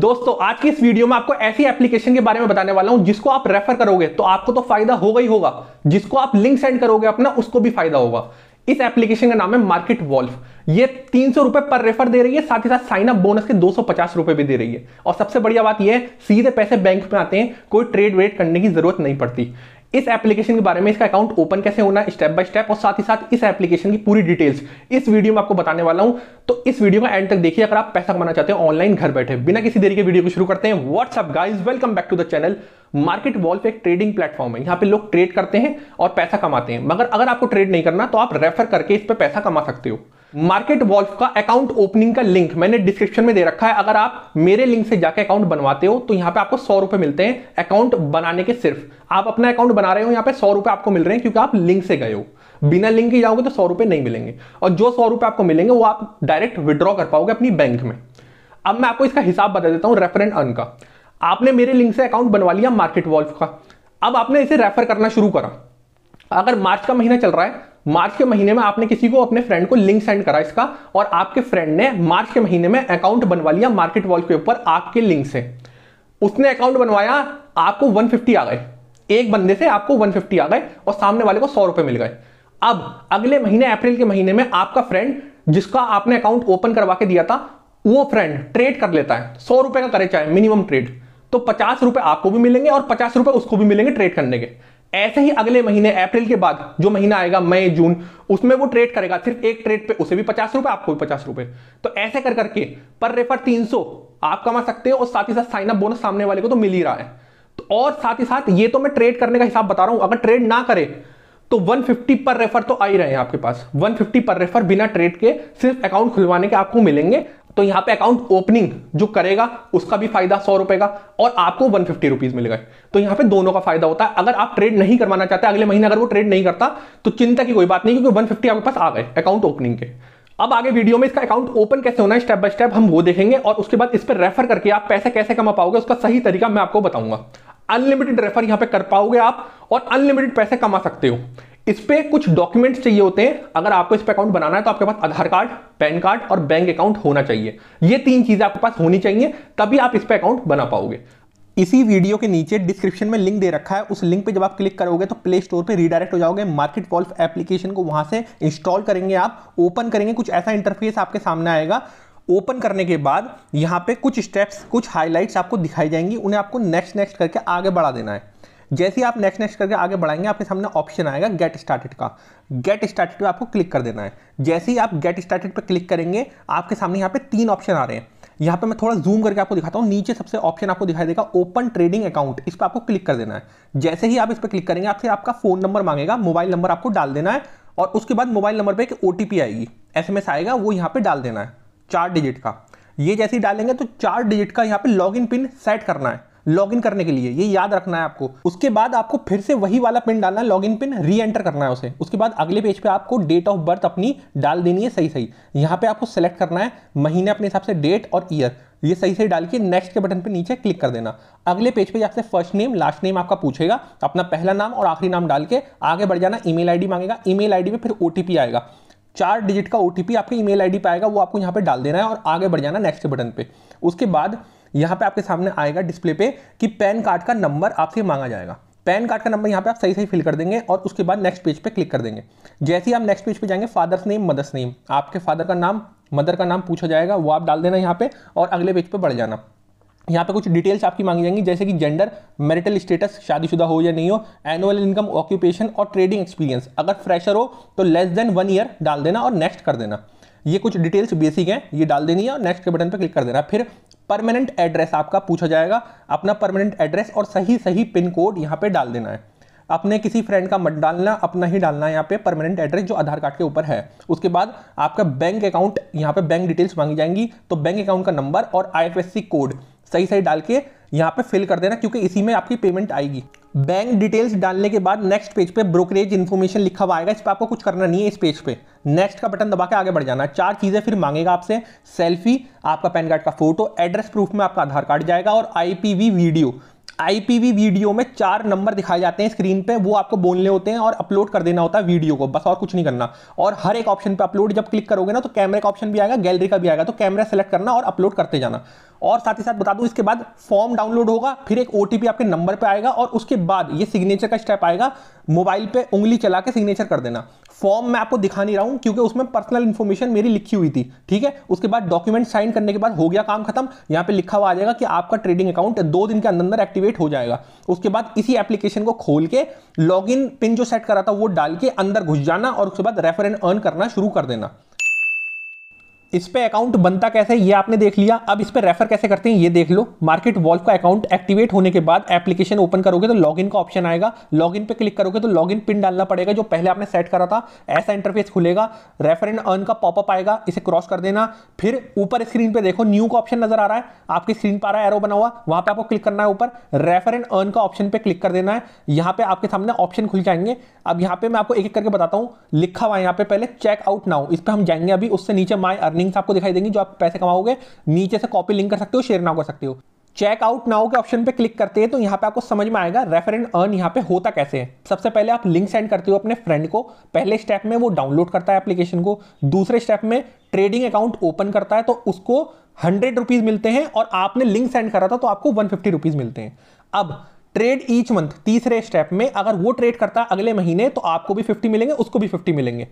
दोस्तों आज की इस वीडियो में आपको ऐसी एप्लीकेशन के बारे में बताने वाला हूं जिसको आप रेफर करोगे तो आपको तो फायदा होगा ही होगा जिसको आप लिंक सेंड करोगे अपना उसको भी फायदा होगा इस एप्लीकेशन का नाम है मार्केट वॉल्फ ये तीन सौ रुपए पर रेफर दे रही है साथ ही साथ साइन अप बोनस के दो सौ पचास रुपए भी दे रही है और सबसे बढ़िया बात यह है सीधे पैसे बैंक में आते हैं कोई ट्रेड वेड करने की जरूरत नहीं पड़ती इस एप्लीकेशन के बारे में इसका अकाउंट ओपन कैसे होना स्टेप बाय स्टेप और साथ ही साथ इस एप्लीकेशन की पूरी डिटेल्स इस वीडियो में आपको बताने वाला हूं तो इस वीडियो का एंड तक देखिए अगर आप पैसा कमाना चाहते हैं ऑनलाइन घर बैठे बिना किसी देरी के वीडियो को शुरू करते हैं what's up guys welcome back to the channel Market Wolf एक ट्रेडिंग प्लेटफॉर्म है यहाँ पे लोग ट्रेड करते हैं और पैसा कमाते हैं मगर अगर आपको ट्रेड नहीं करना तो आप रेफर करके इस पर पैसा कमा सकते हो मार्केट वॉल्व का अकाउंट ओपनिंग का लिंक मैंने डिस्क्रिप्शन में दे रखा है अगर आप मेरे लिंक से जाके अकाउंट बनवाते हो तो यहां पे आपको सौ रुपए मिलते हैं अकाउंट बनाने के सिर्फ आप अपना अकाउंट बना रहे हो यहां पे सौ रुपए आपको मिल रहे हैं क्योंकि आप लिंक से गए हो बिना लिंक के जाओगे तो सौ रुपए नहीं मिलेंगे और जो सौ रुपए आपको मिलेंगे वो आप डायरेक्ट विड्रॉ कर पाओगे अपनी बैंक में अब मैं आपको इसका हिसाब बता देता हूँ रेफरेंट अर्न का आपने मेरे लिंक से अकाउंट बनवा लिया मार्केट वॉल्व का अब आपने इसे रेफर करना शुरू करा अगर मार्च का महीना चल रहा है मार्च के महीने में आपने किसी को अपने फ्रेंड को लिंक सेंड करा इसका और आपके फ्रेंड ने मार्च के महीने में अकाउंट बनवा लिया मार्केट वॉल के ऊपर आपके लिंक से उसने अकाउंट बनवाया आपको 150 आ गए एक बंदे से आपको 150 आ गए और सामने वाले को सौ रुपए मिल गए अब अगले महीने अप्रैल के महीने में आपका फ्रेंड जिसका आपने अकाउंट ओपन करवा के दिया था वो फ्रेंड ट्रेड कर लेता है सौ रुपए का करे चाहे मिनिमम ट्रेड तो पचास रुपए आपको भी मिलेंगे और पचास रुपए उसको भी मिलेंगे ट्रेड करने के ऐसे ही अगले महीने अप्रैल के बाद जो महीना आएगा मई जून उसमें वो ट्रेड करेगा सिर्फ एक ट्रेड पे उसे भी पचास रुपए आपको भी पचास रुपए तो ऐसे कर करके पर रेफर तीन सौ आप कमा सकते हो और साथ ही साथ साइन अप बोनस सामने वाले को तो मिल ही रहा है तो और साथ ही साथ ये तो मैं ट्रेड करने का हिसाब बता रहा हूं अगर ट्रेड ना करे तो 150 पर रेफर तो आ ही रहे हैं आपके पास 150 पर रेफर बिना ट्रेड के सिर्फ अकाउंट खुलवाने के आपको मिलेंगे तो यहां पे अकाउंट ओपनिंग जो करेगा उसका भी फायदा सौ रुपए का और आपको वन फिफ्टी रुपीज मिल गए तो यहां पे दोनों का फायदा होता है अगर आप ट्रेड नहीं करवाना चाहते अगले महीने अगर वो ट्रेड नहीं करता तो चिंता की कोई बात नहीं क्योंकि वन फिफ्टी आपके पास आ गए अकाउंट ओपनिंग के अब आगे वीडियो में इसका अकाउंट ओपन कैसे होना है स्टेप बाय स्टेप हम वो देखेंगे और उसके बाद इस पर रेफर करके आप पैसे कैसे कमा पाओगे उसका सही तरीका मैं आपको बताऊंगा अनलिमिटेड रेफर यहां पे कर पाओगे आप और अनलिमिटेड पैसे कमा सकते हो इस पर कुछ डॉक्यूमेंट्स चाहिए होते हैं अगर आपको इस पर अकाउंट बनाना है तो आपके पास आधार कार्ड पैन कार्ड और बैंक अकाउंट होना चाहिए ये तीन चीज़ें आपके पास होनी चाहिए तभी आप इस पर अकाउंट बना पाओगे इसी वीडियो के नीचे डिस्क्रिप्शन में लिंक दे रखा है उस लिंक पे जब आप क्लिक करोगे तो प्ले स्टोर पे रीडायरेक्ट हो जाओगे मार्केट वॉल्फ एप्लीकेशन को वहां से इंस्टॉल करेंगे आप ओपन करेंगे कुछ ऐसा इंटरफेस आपके सामने आएगा ओपन करने के बाद यहाँ पे कुछ स्टेप्स कुछ हाईलाइट्स आपको दिखाई जाएंगी उन्हें आपको नेक्स्ट नेक्स्ट करके आगे बढ़ा देना है जैसे ही आप नेक्स्ट नेक्स्ट करके आगे बढ़ाएंगे आपके सामने ऑप्शन आएगा गेट स्टार्टेड का गेट स्टार्टेड पे आपको क्लिक कर देना है जैसे ही आप गेट स्टार्टेड पे क्लिक करेंगे आपके सामने यहाँ पे तीन ऑप्शन आ रहे हैं यहाँ पे मैं थोड़ा जूम करके आपको दिखाता हूँ नीचे सबसे ऑप्शन आपको दिखाई देगा ओपन ट्रेडिंग अकाउंट इस पर आपको क्लिक कर देना है जैसे ही आप इस पर क्लिक करेंगे आपसे आपका फोन नंबर मांगेगा मोबाइल नंबर आपको डाल देना है और उसके बाद मोबाइल नंबर पर एक ओ आएगी एस आएगा वो यहाँ पर डाल देना है चार डिजिट का ये जैसे ही डालेंगे तो चार डिजिट का यहाँ पे लॉगिन पिन सेट करना है लॉगिन करने के लिए ये याद रखना है आपको उसके बाद आपको फिर से वही वाला पिन डालना है लॉगिन पिन री एंटर करना है उसे उसके बाद अगले पेज पे आपको डेट ऑफ बर्थ अपनी डाल देनी है सही सही यहाँ पे आपको सेलेक्ट करना है महीने अपने हिसाब से डेट और ईयर ये सही सही डाल के नेक्स्ट के बटन पे नीचे क्लिक कर देना अगले पेज पे आपसे फर्स्ट नेम लास्ट नेम आपका पूछेगा तो अपना पहला नाम और आखिरी नाम डाल के आगे बढ़ जाना ईमेल आईडी मांगेगा ईमेल आईडी में फिर ओटीपी आएगा चार डिजिट का ओटीपी आपके ईमेल आईडी पे आएगा वो आपको यहाँ पे डाल देना है और आगे बढ़ जाना नेक्स्ट बटन पे उसके बाद यहाँ पे आपके सामने आएगा डिस्प्ले पे कि पैन कार्ड का नंबर आपसे मांगा जाएगा पैन कार्ड का नंबर यहाँ पे आप सही सही फिल कर देंगे और उसके बाद नेक्स्ट पेज पे क्लिक कर देंगे जैसे ही आप नेक्स्ट पेज पे जाएंगे फादर्स नेम मदर्स नेम आपके फादर का नाम मदर का नाम पूछा जाएगा वो आप डाल देना यहाँ पे और अगले पेज पे बढ़ जाना यहाँ पे कुछ डिटेल्स आपकी मांगी जाएंगी जैसे कि जेंडर मैरिटल स्टेटस शादीशुदा हो या नहीं हो एनुअल इनकम ऑक्यूपेशन और ट्रेडिंग एक्सपीरियंस अगर फ्रेशर हो तो लेस देन वन ईयर डाल देना और नेक्स्ट कर देना ये कुछ डिटेल्स बेसिक हैं ये डाल देनी है और नेक्स्ट के बटन पर क्लिक कर देना फिर परमानेंट एड्रेस आपका पूछा जाएगा अपना परमानेंट एड्रेस और सही सही पिन कोड यहाँ पे डाल देना है अपने किसी फ्रेंड का मत डालना अपना ही डालना है यहाँ पे परमानेंट एड्रेस जो आधार कार्ड के ऊपर है उसके बाद आपका बैंक अकाउंट यहाँ पे बैंक डिटेल्स मांगी जाएंगी तो बैंक अकाउंट का नंबर और आई कोड सही सही डाल के यहाँ पे फिल कर देना क्योंकि इसी में आपकी पेमेंट आएगी बैंक डिटेल्स डालने के बाद नेक्स्ट पेज पे ब्रोकरेज इन्फॉर्मेशन लिखा हुआ आएगा इस पर आपको कुछ करना नहीं है इस पेज पे नेक्स्ट का बटन दबा के आगे बढ़ जाना चार चीज़ें फिर मांगेगा आपसे सेल्फी आपका पैन कार्ड का फोटो एड्रेस प्रूफ में आपका आधार कार्ड जाएगा और आईपीवी वीडियो आईपीवी वीडियो में चार नंबर दिखाए जाते हैं स्क्रीन पे वो आपको बोलने होते हैं और अपलोड कर देना होता है वीडियो को बस और कुछ नहीं करना और हर एक ऑप्शन पे अपलोड जब क्लिक करोगे ना तो कैमरे का ऑप्शन भी आएगा गैलरी का भी आएगा तो कैमरा सेलेक्ट करना और अपलोड करते जाना और साथ ही साथ बता दूं इसके बाद फॉर्म डाउनलोड होगा फिर एक ओटीपी आपके नंबर पे आएगा और उसके बाद ये सिग्नेचर का स्टेप आएगा मोबाइल पे उंगली चला के सिग्नेचर कर देना फॉर्म मैं आपको दिखा नहीं रहा हूं क्योंकि उसमें पर्सनल इन्फॉर्मेशन मेरी लिखी हुई थी ठीक है उसके बाद डॉक्यूमेंट साइन करने के बाद हो गया काम खत्म यहां पे लिखा हुआ आ जाएगा कि आपका ट्रेडिंग अकाउंट दो दिन के अंदर अंदर एक्टिवेट हो जाएगा उसके बाद इसी एप्लीकेशन को खोल के लॉग पिन जो सेट करा था वो डाल के अंदर घुस जाना और उसके बाद रेफर एंड अर्न करना शुरू कर देना इस पे अकाउंट बनता कैसे ये आपने देख लिया अब इस पे रेफर कैसे करते हैं ये देख लो मार्केट वॉल्व का अकाउंट एक्टिवेट होने के बाद एप्लीकेशन ओपन करोगे तो लॉगिन का ऑप्शन आएगा लॉगिन पे क्लिक करोगे तो लॉगिन पिन डालना पड़ेगा जो पहले आपने सेट करा था ऐसा इंटरफेस खुलेगा रेफर एंड अर्न का पॉपअप आएगा इसे क्रॉस कर देना फिर ऊपर स्क्रीन पर देखो न्यू का ऑप्शन नजर आ रहा है आपकी स्क्रीन पर आ रहा है एरो बना हुआ वहां पर आपको क्लिक करना है ऊपर रेफर एंड अर्न का ऑप्शन पर क्लिक कर देना है यहाँ पे आपके सामने ऑप्शन खुल जाएंगे अब यहाँ पे मैं आपको एक एक करके बताता हूँ लिखा हुआ है यहाँ पे पहले चेक आउट हो इस पर हम जाएंगे अभी उससे नीचे माई अर्निंग अर्निंग्स आपको दिखाई देंगी जो आप पैसे कमाओगे नीचे से कॉपी लिंक कर सकते हो शेयर नाउ कर सकते हो चेकआउट नाउ के ऑप्शन पे क्लिक करते हैं तो यहाँ पे आपको समझ में आएगा रेफर एंड अर्न यहाँ पे होता कैसे है सबसे पहले आप लिंक सेंड करते हो अपने फ्रेंड को पहले स्टेप में वो डाउनलोड करता है एप्लीकेशन को दूसरे स्टेप में ट्रेडिंग अकाउंट ओपन करता है तो उसको हंड्रेड रुपीज़ मिलते हैं और आपने लिंक सेंड करा था तो आपको वन फिफ्टी रुपीज़ मिलते हैं अब ट्रेड ईच मंथ तीसरे स्टेप में अगर वो ट्रेड करता है अगले महीने तो आपको भी 50 मिलेंगे उसको भी 50 मिलेंगे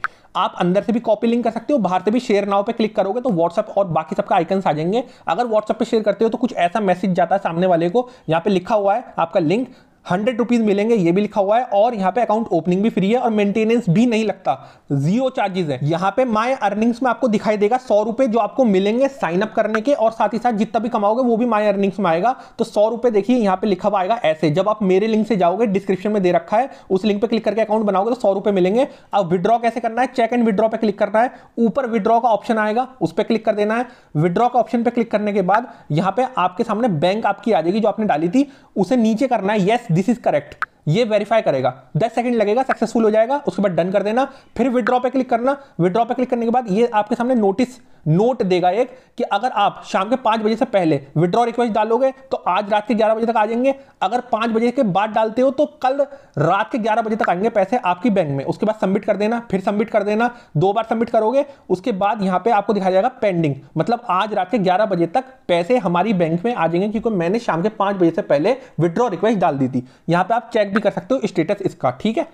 आप अंदर से भी कॉपी लिंक कर सकते हो बाहर से भी शेयर नाव पे क्लिक करोगे तो व्हाट्सअप और बाकी सबका आइकन्स आ जाएंगे अगर व्हाट्सअप पे शेयर करते हो तो कुछ ऐसा मैसेज जाता है सामने वाले को यहाँ पे लिखा हुआ है आपका लिंक हंड्रेड रुपीज़ मिलेंगे ये भी लिखा हुआ है और यहाँ पे अकाउंट ओपनिंग भी फ्री है और मेंटेनेंस भी नहीं लगता जीरो चार्जेस है यहाँ पे माय अर्निंग्स में आपको दिखाई देगा सौ रुपए जो आपको मिलेंगे साइन अप करने के और साथ ही साथ जितना भी कमाओगे वो भी माय अर्निंग्स में आएगा तो सौ रुपये देखिए यहाँ पे लिखा हुआ आएगा ऐसे जब आप मेरे लिंक से जाओगे डिस्क्रिप्शन में दे रखा है उस लिंक पर क्लिक करके अकाउंट बनाओगे तो सौ मिलेंगे अब विड्रॉ कैसे करना है चेक एंड विड्रॉ पर क्लिक करना है ऊपर विड्रॉ का ऑप्शन आएगा उस पर क्लिक कर देना है विड्रॉ का ऑप्शन पर क्लिक करने के बाद यहाँ पे आपके सामने बैंक आपकी आ जाएगी जो आपने डाली थी उसे नीचे करना है येस this is correct. ये वेरीफाई करेगा 10 सेकंड लगेगा सक्सेसफुल हो जाएगा उसके बाद डन कर देना फिर विड्रॉ पे क्लिक करना विड्रॉ पे क्लिक करने के बाद ये आपके सामने नोटिस नोट देगा एक कि अगर आप शाम के पांच बजे से पहले विड्रॉ रिक्वेस्ट डालोगे तो आज रात के ग्यारह बजे तक आ जाएंगे अगर पांच बजे के बाद डालते हो तो कल रात के ग्यारह बजे तक आएंगे पैसे आपकी बैंक में उसके बाद सबमिट कर देना फिर सबमिट कर देना दो बार सबमिट करोगे उसके बाद यहां पर आपको दिखाया जाएगा पेंडिंग मतलब आज रात के ग्यारह बजे तक पैसे हमारी बैंक में आ जाएंगे क्योंकि मैंने शाम के पांच बजे से पहले विड्रॉ रिक्वेस्ट डाल दी थी यहां पर आप चेक भी कर सकते हो स्टेटस इसका ठीक है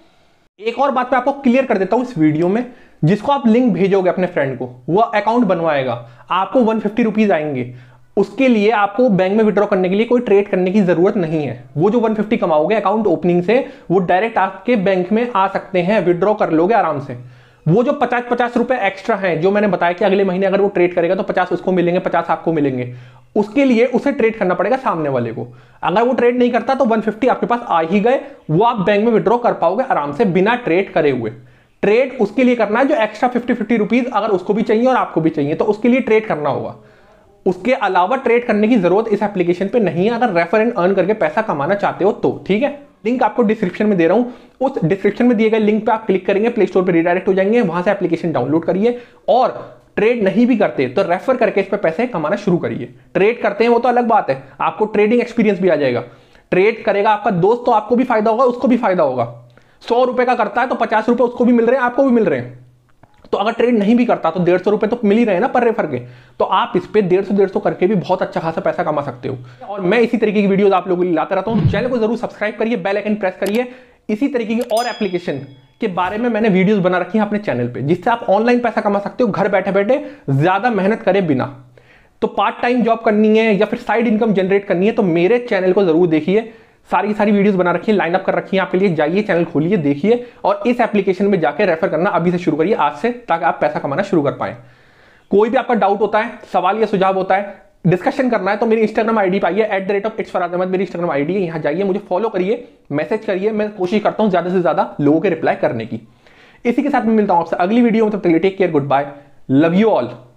एक और बात मैं आपको क्लियर कर देता हूं इस वीडियो में जिसको आप लिंक भेजोगे अपने फ्रेंड को वह अकाउंट बनवाएगा आपको वन फिफ्टी आएंगे उसके लिए आपको बैंक में विड्रॉ करने के लिए कोई ट्रेड करने की जरूरत नहीं है वो जो 150 कमाओगे अकाउंट ओपनिंग से वो डायरेक्ट आपके बैंक में आ सकते हैं विड्रॉ कर लोगे आराम से वो जो 50 50 रुपए एक्स्ट्रा हैं जो मैंने बताया कि अगले महीने अगर वो ट्रेड करेगा तो 50 उसको मिलेंगे 50 आपको मिलेंगे उसके लिए उसे ट्रेड करना पड़ेगा सामने वाले को अगर वो ट्रेड नहीं करता तो 150 आपके पास आ ही गए वो आप बैंक में विड्रॉ कर पाओगे आराम से बिना ट्रेड करे हुए ट्रेड उसके लिए करना है जो एक्स्ट्रा 50 50 रुपीज अगर उसको भी चाहिए और आपको भी चाहिए तो उसके लिए ट्रेड करना होगा उसके अलावा ट्रेड करने की जरूरत इस एप्लीकेशन पर नहीं है अगर रेफर एंड अर्न करके पैसा कमाना चाहते हो तो ठीक है लिंक आपको डिस्क्रिप्शन में दे रहा हूं उस डिस्क्रिप्शन में दिए गए लिंक पे आप क्लिक करेंगे प्ले स्टोर पर रिडायरेक्ट हो जाएंगे वहां से एप्लीकेशन डाउनलोड करिए और ट्रेड नहीं भी करते तो रेफर करके इस पर पैसे कमाना शुरू करिए ट्रेड करते हैं वो तो अलग बात है आपको ट्रेडिंग एक्सपीरियंस भी आ जाएगा ट्रेड करेगा आपका दोस्त तो आपको भी फायदा होगा उसको भी फायदा होगा सौ रुपए का करता है तो पचास रुपए उसको भी मिल रहे हैं आपको भी मिल रहे हैं तो अगर ट्रेड नहीं भी करता तो डेढ़ सौ रुपए तो मिल ही रहे ना पर रेफर के तो आप इस पर डेढ़ सौ डेढ़ सौ करके भी बहुत अच्छा खासा पैसा कमा सकते हो और मैं इसी तरीके की वीडियोज आप लोगों के लिए लाता रहता हूँ चैनल को जरूर सब्सक्राइब करिए बेल आइकन प्रेस करिए इसी तरीके की और एप्लीकेशन के बारे में मैंने वीडियोस बना रखी हैं अपने चैनल पे जिससे आप ऑनलाइन पैसा कमा सकते हो घर बैठे बैठे ज़्यादा मेहनत करे बिना तो पार्ट टाइम जॉब करनी है या फिर साइड इनकम जनरेट करनी है तो मेरे चैनल को ज़रूर देखिए सारी सारी वीडियोस बना रखी है लाइनअप कर रखी है आपके लिए जाइए चैनल खोलिए देखिए और इस एप्लीकेशन में जाकर रेफर करना अभी से शुरू करिए आज से ताकि आप पैसा कमाना शुरू कर पाए कोई भी आपका डाउट होता है सवाल या सुझाव होता है डिस्कशन करना है तो मेरी इंस्टाग्राम आईडी पाइए at the rate of it's Faraz Ahmed मेरी इंस्टाग्राम आईडी है यहाँ जाइए मुझे फॉलो करिए मैसेज करिए मैं कोशिश करता हूँ ज़्यादा से ज़्यादा लोगों के रिप्लाई करने की इसी के साथ मैं मिलता हूँ आपसे अगली वीडियो में तब तक take care goodbye love you all